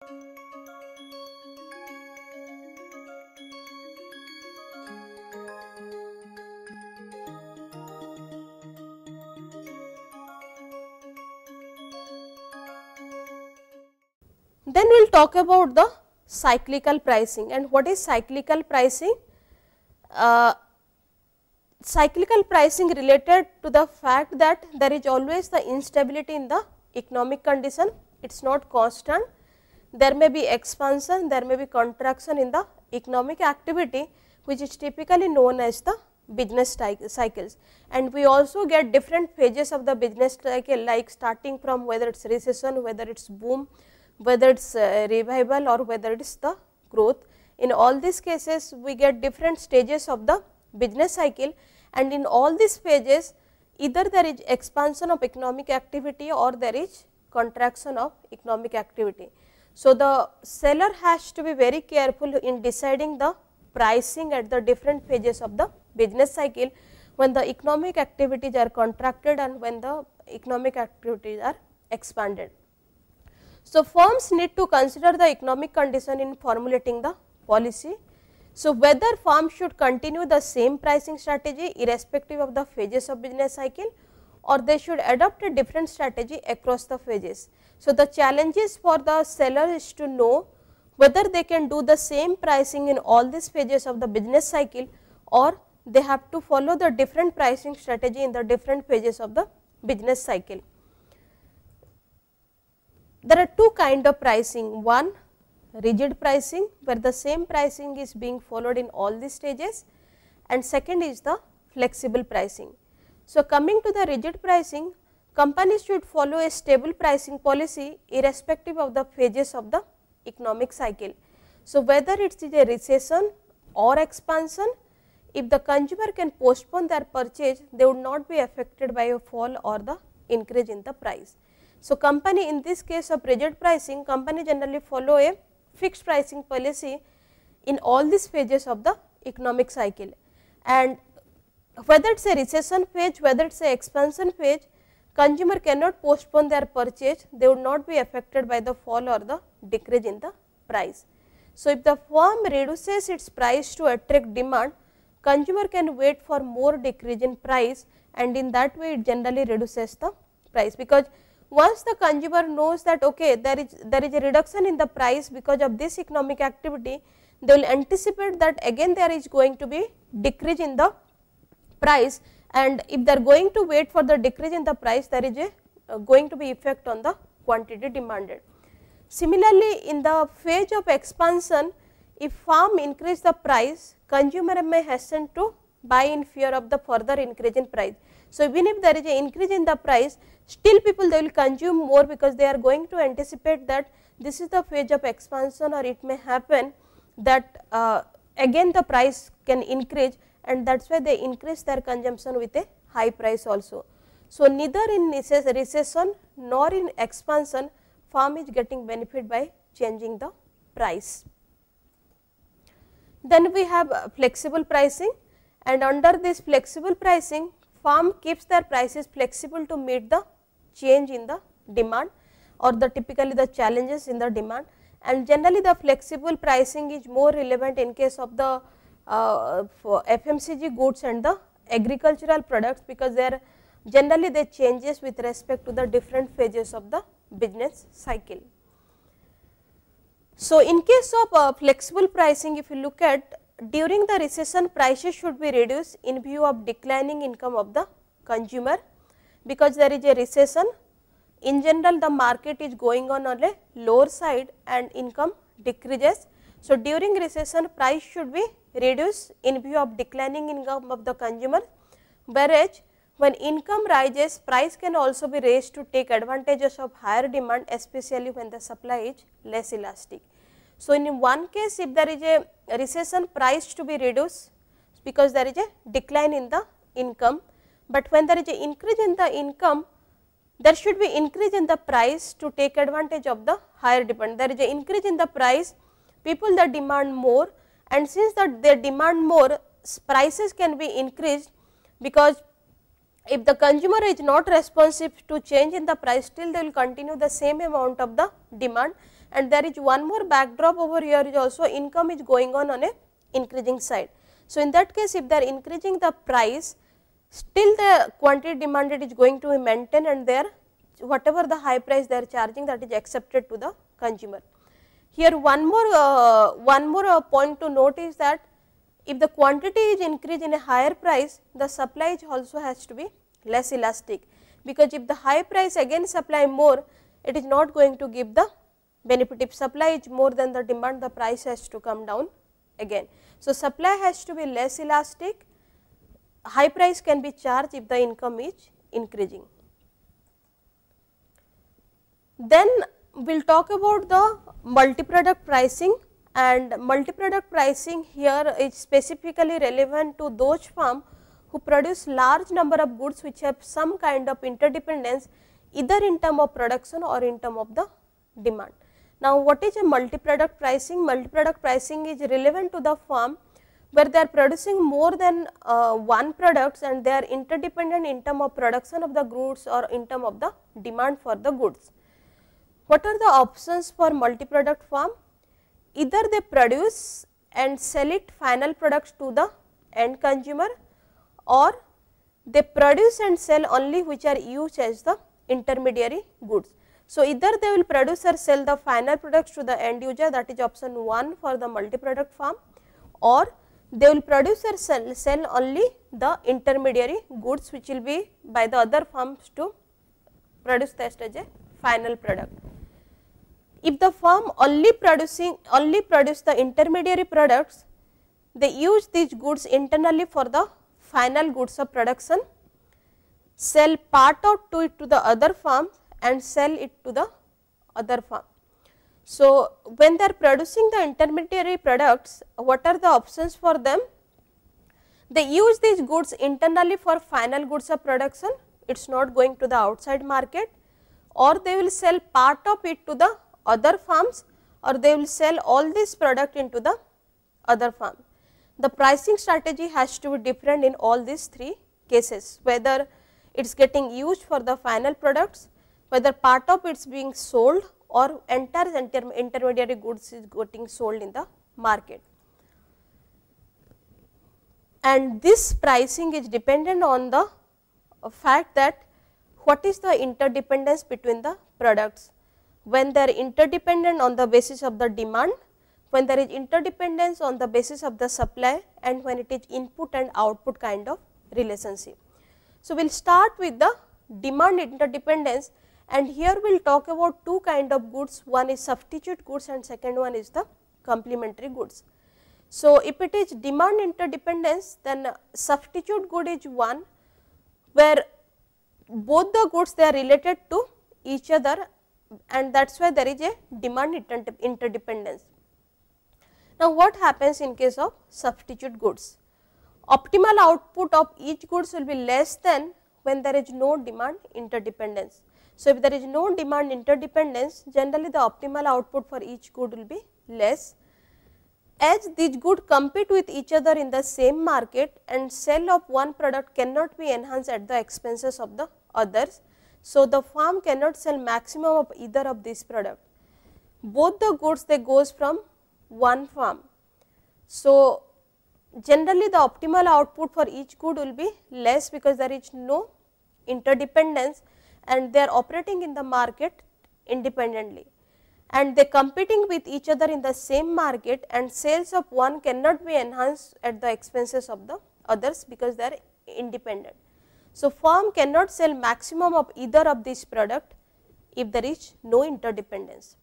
Then we will talk about the cyclical pricing and what is cyclical pricing? Uh, cyclical pricing related to the fact that there is always the instability in the economic condition, it is not constant there may be expansion, there may be contraction in the economic activity which is typically known as the business cycles. And we also get different phases of the business cycle like starting from whether it is recession, whether it is boom, whether it is uh, revival or whether it is the growth. In all these cases, we get different stages of the business cycle and in all these phases, either there is expansion of economic activity or there is contraction of economic activity. So, the seller has to be very careful in deciding the pricing at the different phases of the business cycle when the economic activities are contracted and when the economic activities are expanded. So, firms need to consider the economic condition in formulating the policy. So, whether firms should continue the same pricing strategy irrespective of the phases of business cycle or they should adopt a different strategy across the phases. So, the challenges for the seller is to know whether they can do the same pricing in all these phases of the business cycle or they have to follow the different pricing strategy in the different phases of the business cycle. There are two kind of pricing, one rigid pricing where the same pricing is being followed in all the stages and second is the flexible pricing. So, coming to the rigid pricing, companies should follow a stable pricing policy irrespective of the phases of the economic cycle. So, whether it is a recession or expansion, if the consumer can postpone their purchase, they would not be affected by a fall or the increase in the price. So, company in this case of rigid pricing, company generally follow a fixed pricing policy in all these phases of the economic cycle. And whether it is a recession phase, whether it is a expansion phase, Consumer cannot postpone their purchase, they would not be affected by the fall or the decrease in the price. So, if the firm reduces its price to attract demand, consumer can wait for more decrease in price and in that way it generally reduces the price because once the consumer knows that okay there is there is a reduction in the price because of this economic activity they will anticipate that again there is going to be decrease in the price and if they are going to wait for the decrease in the price there is a uh, going to be effect on the quantity demanded. Similarly, in the phase of expansion if firm increase the price consumer may hasten to buy in fear of the further increase in price. So, even if there is a increase in the price still people they will consume more because they are going to anticipate that this is the phase of expansion or it may happen that uh, again the price can increase and that is why they increase their consumption with a high price also. So, neither in recession nor in expansion farm is getting benefit by changing the price. Then we have uh, flexible pricing and under this flexible pricing farm keeps their prices flexible to meet the change in the demand or the typically the challenges in the demand and generally the flexible pricing is more relevant in case of the uh, for FMCG goods and the agricultural products because they are generally they changes with respect to the different phases of the business cycle. So, in case of uh, flexible pricing if you look at during the recession prices should be reduced in view of declining income of the consumer because there is a recession in general the market is going on on a lower side and income decreases so, during recession price should be reduced in view of declining income of the consumer, whereas when income rises price can also be raised to take advantages of higher demand especially when the supply is less elastic. So, in one case if there is a recession price to be reduced because there is a decline in the income, but when there is an increase in the income there should be increase in the price to take advantage of the higher demand. There is an increase in the price people that demand more and since that they demand more prices can be increased because if the consumer is not responsive to change in the price still they will continue the same amount of the demand and there is one more backdrop over here is also income is going on on a increasing side. So, in that case if they are increasing the price still the quantity demanded is going to be maintained and there whatever the high price they are charging that is accepted to the consumer. Here one more, uh, one more uh, point to note is that if the quantity is increased in a higher price, the supply also has to be less elastic because if the high price again supply more, it is not going to give the benefit. If supply is more than the demand, the price has to come down again. So, supply has to be less elastic, high price can be charged if the income is increasing. Then we will talk about the multi-product pricing and multi-product pricing here is specifically relevant to those firms who produce large number of goods which have some kind of interdependence either in term of production or in term of the demand. Now, what is a multi-product pricing? Multi-product pricing is relevant to the firm where they are producing more than uh, one products and they are interdependent in term of production of the goods or in term of the demand for the goods. What are the options for multi-product farm? Either they produce and sell it final products to the end consumer or they produce and sell only which are used as the intermediary goods. So, either they will produce or sell the final products to the end user that is option 1 for the multi-product farm or they will produce or sell, sell only the intermediary goods which will be by the other firms to produce test as a final product. If the firm only producing only produce the intermediary products, they use these goods internally for the final goods of production, sell part of to it to the other firm and sell it to the other firm. So, when they are producing the intermediary products, what are the options for them? They use these goods internally for final goods of production, it is not going to the outside market or they will sell part of it to the other farms or they will sell all this product into the other farm. The pricing strategy has to be different in all these three cases, whether it is getting used for the final products, whether part of it is being sold or entire inter intermediary goods is getting sold in the market. And this pricing is dependent on the fact that what is the interdependence between the products when they are interdependent on the basis of the demand, when there is interdependence on the basis of the supply and when it is input and output kind of relationship. So, we will start with the demand interdependence and here we will talk about two kind of goods, one is substitute goods and second one is the complementary goods. So, if it is demand interdependence then substitute good is one where both the goods they are related to each other and that is why there is a demand interdependence. Now, what happens in case of substitute goods? Optimal output of each goods will be less than when there is no demand interdependence. So, if there is no demand interdependence, generally the optimal output for each good will be less. As these goods compete with each other in the same market and sale of one product cannot be enhanced at the expenses of the others, so, the farm cannot sell maximum of either of these product. Both the goods they goes from one farm. So, generally the optimal output for each good will be less because there is no interdependence and they are operating in the market independently and they competing with each other in the same market and sales of one cannot be enhanced at the expenses of the others because they are independent. So, firm cannot sell maximum of either of these product if there is no interdependence.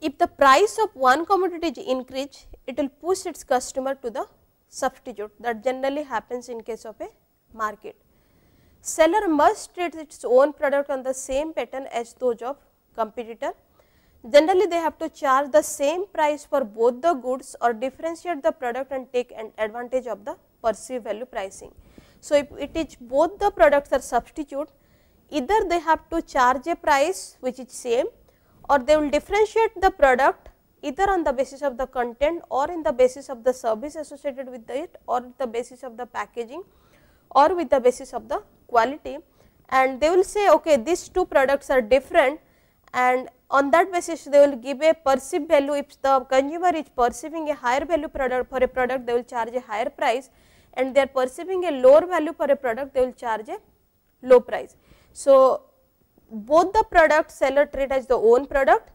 If the price of one commodity is increased, it will push its customer to the substitute that generally happens in case of a market. Seller must trade its own product on the same pattern as those of competitor. Generally, they have to charge the same price for both the goods or differentiate the product and take an advantage of the perceived value pricing. So, if it is both the products are substitute, either they have to charge a price which is same or they will differentiate the product either on the basis of the content or in the basis of the service associated with it or the basis of the packaging or with the basis of the quality and they will say okay these two products are different and on that basis they will give a perceived value if the consumer is perceiving a higher value product for a product they will charge a higher price and they are perceiving a lower value for a product, they will charge a low price. So, both the product seller treat as the own product,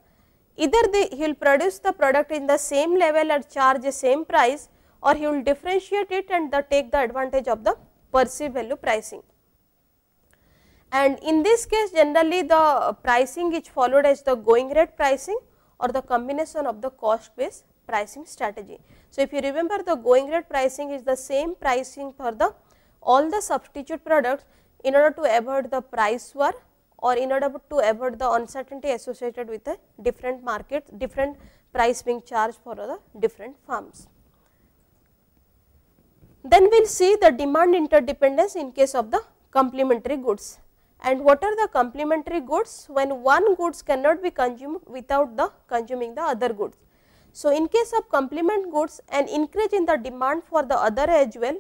either he will produce the product in the same level and charge the same price or he will differentiate it and the take the advantage of the perceived value pricing. And in this case generally the pricing is followed as the going rate pricing or the combination of the cost based pricing strategy. So, if you remember the going rate pricing is the same pricing for the all the substitute products in order to avoid the price war or in order to avoid the uncertainty associated with the different markets, different price being charged for the different firms. Then we will see the demand interdependence in case of the complementary goods. And what are the complementary goods? When one goods cannot be consumed without the consuming the other goods. So, in case of complement goods an increase in the demand for the other as well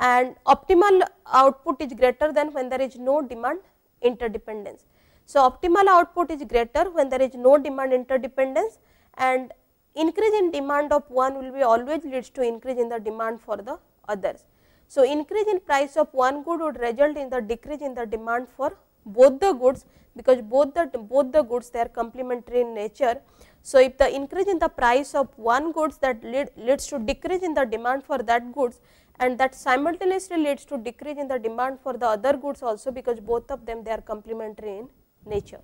and optimal output is greater than when there is no demand interdependence. So, optimal output is greater when there is no demand interdependence and increase in demand of one will be always leads to increase in the demand for the others. So, increase in price of one good would result in the decrease in the demand for both the goods because both the both the goods they are complementary in nature. So, if the increase in the price of one goods that lead, leads to decrease in the demand for that goods and that simultaneously leads to decrease in the demand for the other goods also because both of them they are complementary in nature.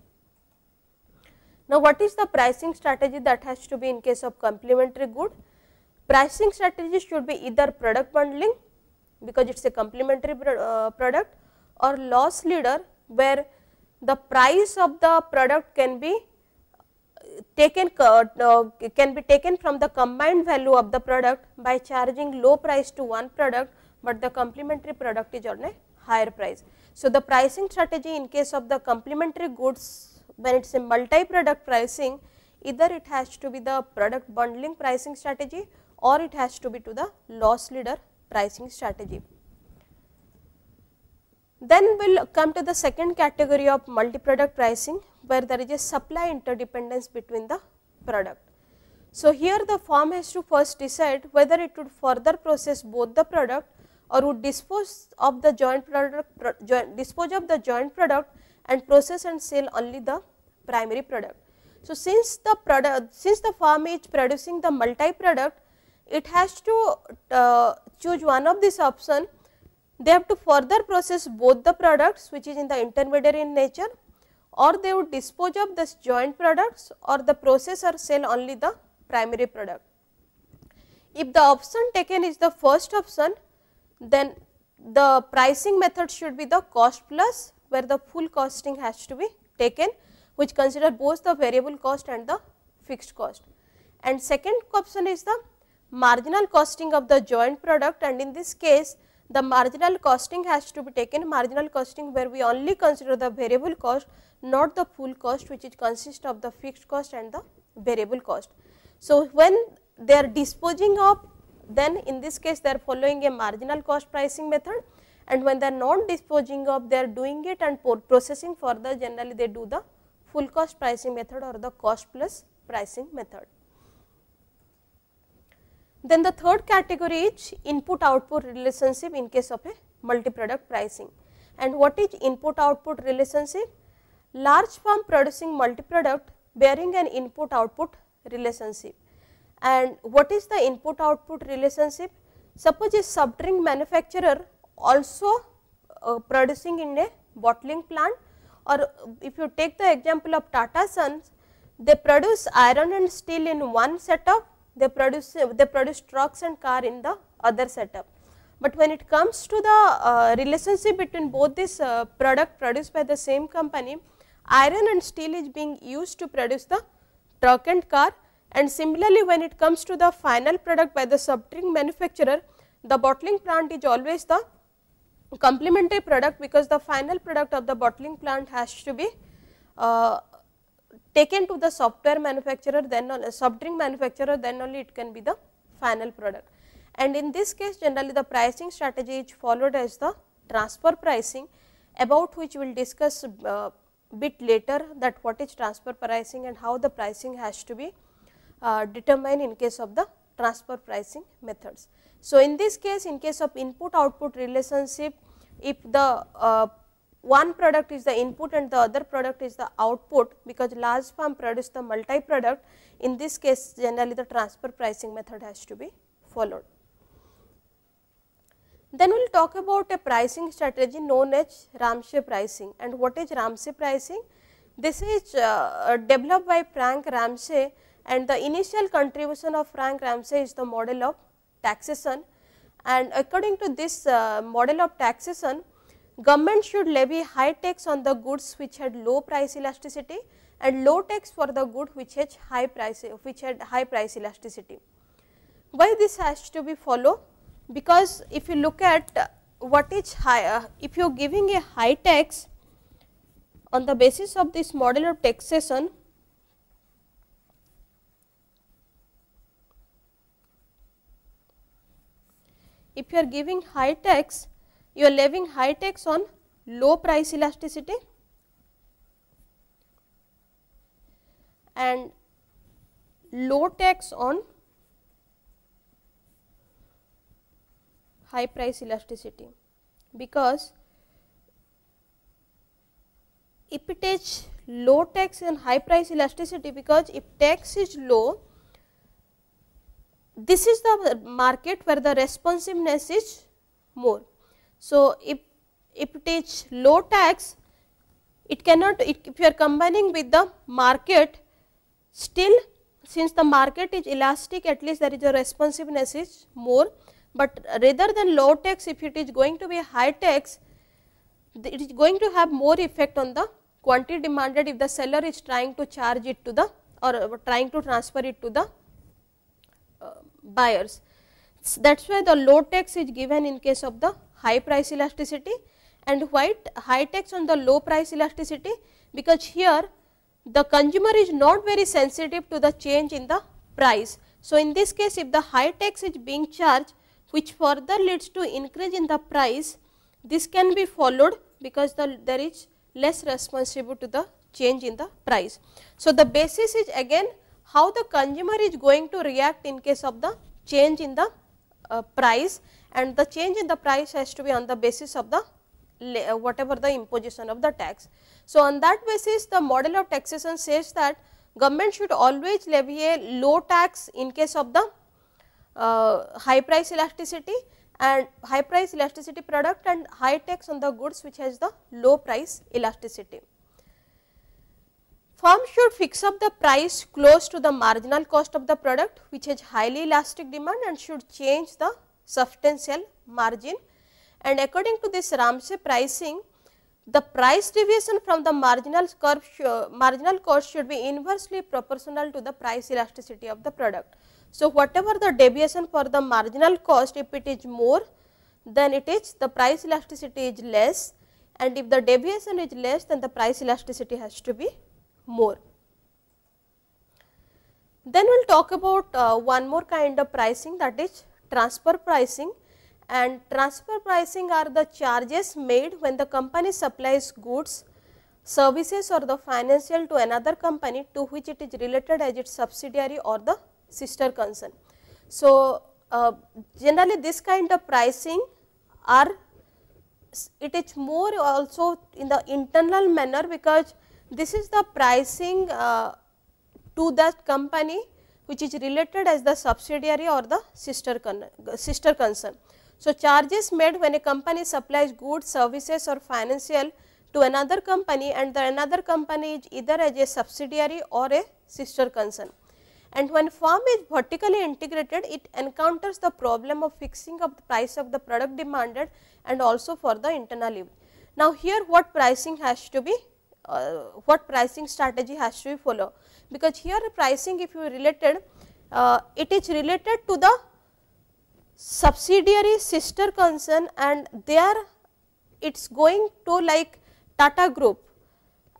Now, what is the pricing strategy that has to be in case of complementary good? Pricing strategy should be either product bundling because it is a complementary uh, product or loss leader where the price of the product can be taken uh, can be taken from the combined value of the product by charging low price to one product, but the complementary product is on a higher price. So, the pricing strategy in case of the complementary goods when it is a multi product pricing either it has to be the product bundling pricing strategy or it has to be to the loss leader pricing strategy. Then we will come to the second category of multi product pricing where there is a supply interdependence between the product. So, here the firm has to first decide whether it would further process both the product or would dispose of the joint product, pro, joint, dispose of the joint product and process and sell only the primary product. So, since the product, since the firm is producing the multi product, it has to uh, choose one of this option. They have to further process both the products which is in the intermediary in nature or they would dispose of the joint products or the processor sell only the primary product. If the option taken is the first option, then the pricing method should be the cost plus where the full costing has to be taken which consider both the variable cost and the fixed cost. And second option is the marginal costing of the joint product and in this case the marginal costing has to be taken marginal costing where we only consider the variable cost not the full cost which is consist of the fixed cost and the variable cost. So, when they are disposing of then in this case they are following a marginal cost pricing method and when they are not disposing of they are doing it and processing further generally they do the full cost pricing method or the cost plus pricing method. Then the third category is input output relationship in case of a multi product pricing. And what is input output relationship? Large firm producing multi product bearing an input output relationship. And what is the input output relationship? Suppose a sub drink manufacturer also uh, producing in a bottling plant or if you take the example of Tata Sons, they produce iron and steel in one setup they produce they produce trucks and car in the other setup but when it comes to the uh, relationship between both this uh, product produced by the same company iron and steel is being used to produce the truck and car and similarly when it comes to the final product by the subtrink manufacturer the bottling plant is always the complementary product because the final product of the bottling plant has to be uh, taken to the software manufacturer then on, soft drink manufacturer then only it can be the final product. And in this case generally the pricing strategy is followed as the transfer pricing about which we will discuss uh, bit later that what is transfer pricing and how the pricing has to be uh, determined in case of the transfer pricing methods. So, in this case in case of input output relationship if the uh, one product is the input and the other product is the output because large firm produce the multi product in this case generally the transfer pricing method has to be followed. Then we will talk about a pricing strategy known as Ramsey pricing and what is Ramsey pricing? This is uh, uh developed by Frank Ramsey and the initial contribution of Frank Ramsey is the model of taxation and according to this uh, model of taxation Government should levy high tax on the goods which had low price elasticity and low tax for the good which had high price, which had high price elasticity. Why this has to be followed? Because if you look at what is high, uh, if you are giving a high tax on the basis of this model of taxation, if you are giving high tax you are leaving high techs on low price elasticity and low tax on high price elasticity because if it is low tax and high price elasticity because if tax is low this is the market where the responsiveness is more so, if, if it is low tax, it cannot, it, if you are combining with the market, still since the market is elastic, at least there is a responsiveness is more, but rather than low tax, if it is going to be high tax, it is going to have more effect on the quantity demanded if the seller is trying to charge it to the or trying to transfer it to the uh, buyers. So, that is why the low tax is given in case of the high price elasticity and white high tax on the low price elasticity because here the consumer is not very sensitive to the change in the price. So, in this case if the high tax is being charged which further leads to increase in the price this can be followed because the, there is less responsible to the change in the price. So, the basis is again how the consumer is going to react in case of the change in the uh, price and the change in the price has to be on the basis of the uh, whatever the imposition of the tax. So, on that basis the model of taxation says that government should always levy a low tax in case of the uh, high price elasticity and high price elasticity product and high tax on the goods which has the low price elasticity. Firm should fix up the price close to the marginal cost of the product which has highly elastic demand and should change the substantial margin and according to this Ramsey pricing, the price deviation from the marginal curve show, marginal cost should be inversely proportional to the price elasticity of the product. So, whatever the deviation for the marginal cost if it is more then it is the price elasticity is less and if the deviation is less then the price elasticity has to be more. Then we will talk about uh, one more kind of pricing that is transfer pricing and transfer pricing are the charges made when the company supplies goods, services or the financial to another company to which it is related as its subsidiary or the sister concern. So, uh, generally this kind of pricing are it is more also in the internal manner because this is the pricing uh, to that company which is related as the subsidiary or the sister, con sister concern. So, charges made when a company supplies goods, services or financial to another company and the another company is either as a subsidiary or a sister concern. And when firm is vertically integrated, it encounters the problem of fixing of the price of the product demanded and also for the internal yield. Now, here what pricing has to be, uh, what pricing strategy has to be followed because here pricing if you related uh, it is related to the subsidiary sister concern and there it is going to like Tata group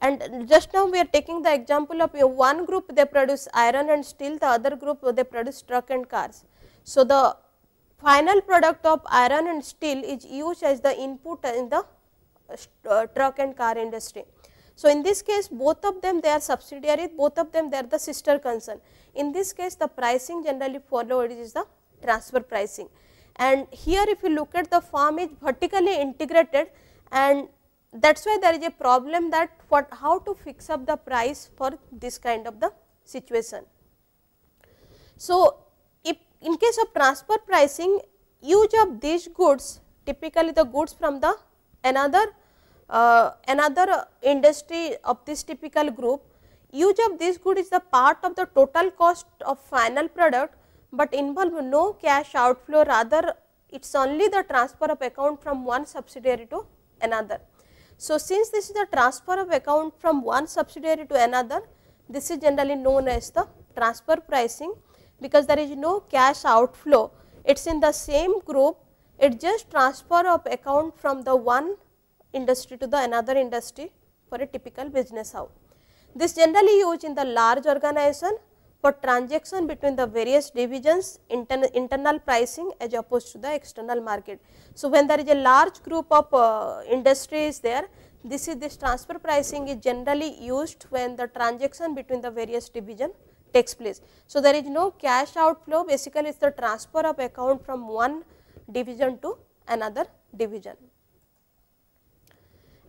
and just now we are taking the example of one group they produce iron and steel the other group they produce truck and cars. So, the final product of iron and steel is used as the input in the uh, uh truck and car industry. So, in this case both of them they are subsidiary, both of them they are the sister concern. In this case the pricing generally followed is the transfer pricing and here if you look at the farm is vertically integrated and that is why there is a problem that what how to fix up the price for this kind of the situation. So, if in case of transfer pricing use of these goods typically the goods from the another uh, another uh, industry of this typical group, use of this good is the part of the total cost of final product, but involve no cash outflow rather it is only the transfer of account from one subsidiary to another. So, since this is the transfer of account from one subsidiary to another, this is generally known as the transfer pricing because there is no cash outflow. It is in the same group, it just transfer of account from the one industry to the another industry for a typical business house. This generally used in the large organization for transaction between the various divisions intern, internal pricing as opposed to the external market. So, when there is a large group of uh, industries there this is this transfer pricing is generally used when the transaction between the various division takes place. So, there is no cash outflow basically it is the transfer of account from one division to another division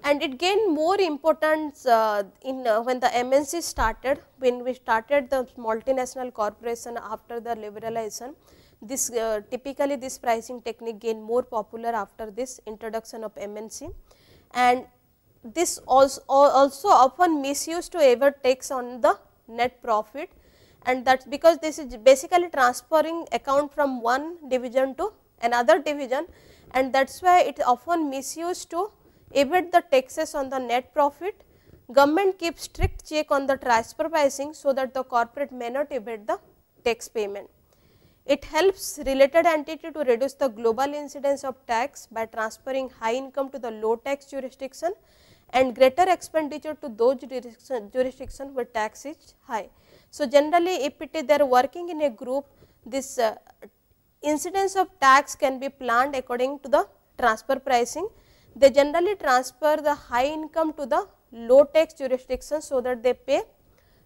and it gained more importance uh, in uh, when the MNC started, when we started the multinational corporation after the liberalization. This uh, typically this pricing technique gained more popular after this introduction of MNC and this also, also often misused to ever takes on the net profit and that is because this is basically transferring account from one division to another division and that is why it often misused to evade the taxes on the net profit. Government keeps strict check on the transfer pricing so that the corporate may not evade the tax payment. It helps related entity to reduce the global incidence of tax by transferring high income to the low tax jurisdiction and greater expenditure to those jurisdiction, jurisdiction where tax is high. So, generally if it is they are working in a group this uh, incidence of tax can be planned according to the transfer pricing they generally transfer the high income to the low tax jurisdiction so that they pay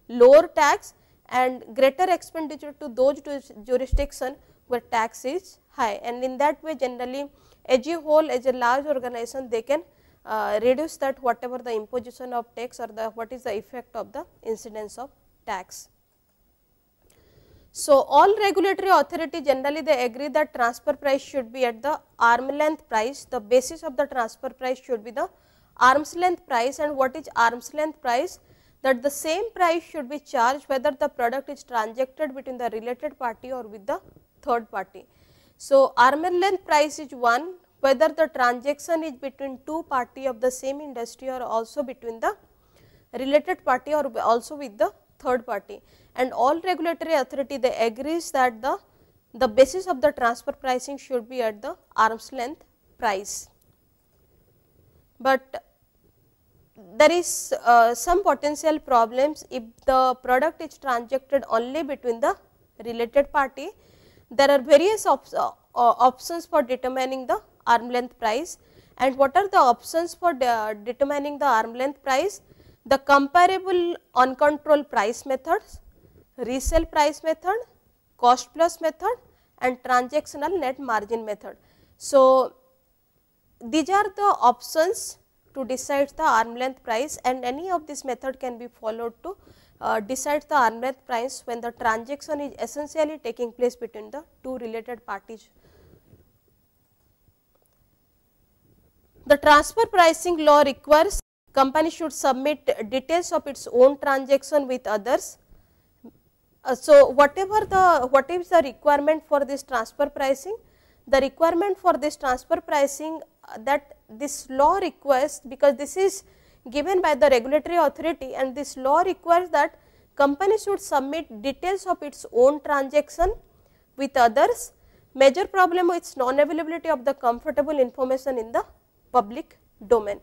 lower tax and greater expenditure to those jurisdiction where tax is high and in that way generally as a whole as a large organization they can uh, reduce that whatever the imposition of tax or the what is the effect of the incidence of tax. So, all regulatory authority generally they agree that transfer price should be at the arm length price, the basis of the transfer price should be the arm's length price and what is arm's length price? That the same price should be charged whether the product is transacted between the related party or with the third party. So, arm length price is one whether the transaction is between two party of the same industry or also between the related party or also with the third party and all regulatory authority they agrees that the, the basis of the transfer pricing should be at the arm's length price. But there is uh, some potential problems if the product is transacted only between the related party. There are various op uh, uh, options for determining the arm length price and what are the options for de determining the arm length price? The comparable uncontrolled price methods, resale price method, cost plus method and transactional net margin method. So, these are the options to decide the arm length price and any of this method can be followed to uh, decide the arm length price when the transaction is essentially taking place between the two related parties. The transfer pricing law requires company should submit details of its own transaction with others uh, so, whatever the what is the requirement for this transfer pricing? The requirement for this transfer pricing uh, that this law requires because this is given by the regulatory authority and this law requires that company should submit details of its own transaction with others. Major problem is non-availability of the comfortable information in the public domain.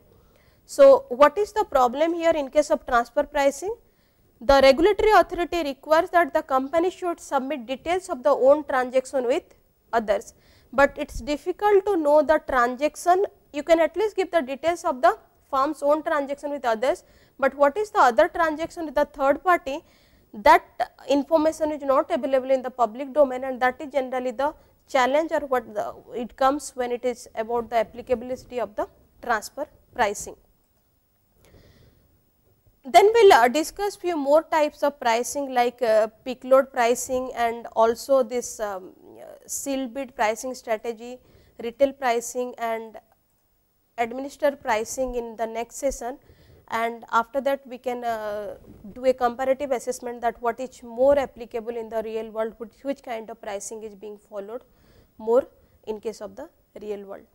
So, what is the problem here in case of transfer pricing? The regulatory authority requires that the company should submit details of the own transaction with others, but it is difficult to know the transaction. You can at least give the details of the firm's own transaction with others, but what is the other transaction with the third party that information is not available in the public domain and that is generally the challenge or what the, it comes when it is about the applicability of the transfer pricing. Then we will uh, discuss few more types of pricing like uh, peak load pricing and also this um, seal bid pricing strategy, retail pricing and administer pricing in the next session and after that we can uh, do a comparative assessment that what is more applicable in the real world, which kind of pricing is being followed more in case of the real world.